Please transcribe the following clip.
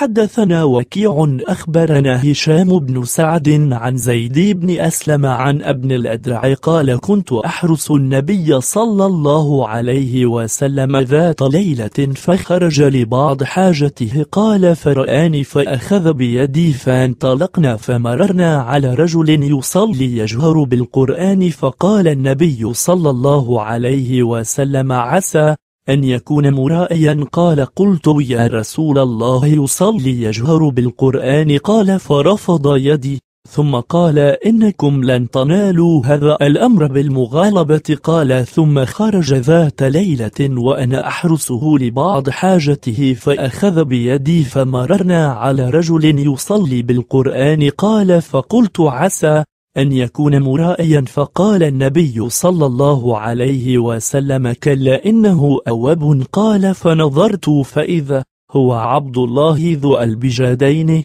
حدثنا وكيع أخبرنا هشام بن سعد عن زيد بن أسلم عن ابن الأدرع قال كنت أحرس النبي صلى الله عليه وسلم ذات ليلة فخرج لبعض حاجته قال فرآني فأخذ بيدي فانطلقنا فمررنا على رجل يصلي يجهر بالقرآن فقال النبي صلى الله عليه وسلم عسى أن يكون مرائيا قال قلت يا رسول الله يصلي يجهر بالقرآن قال فرفض يدي ثم قال إنكم لن تنالوا هذا الأمر بالمغالبة قال ثم خرج ذات ليلة وأنا أحرسه لبعض حاجته فأخذ بيدي فمررنا على رجل يصلي بالقرآن قال فقلت عسى أن يكون مرائيا فقال النبي صلى الله عليه وسلم كلا إنه أواب قال فنظرت فإذا هو عبد الله ذو البجادين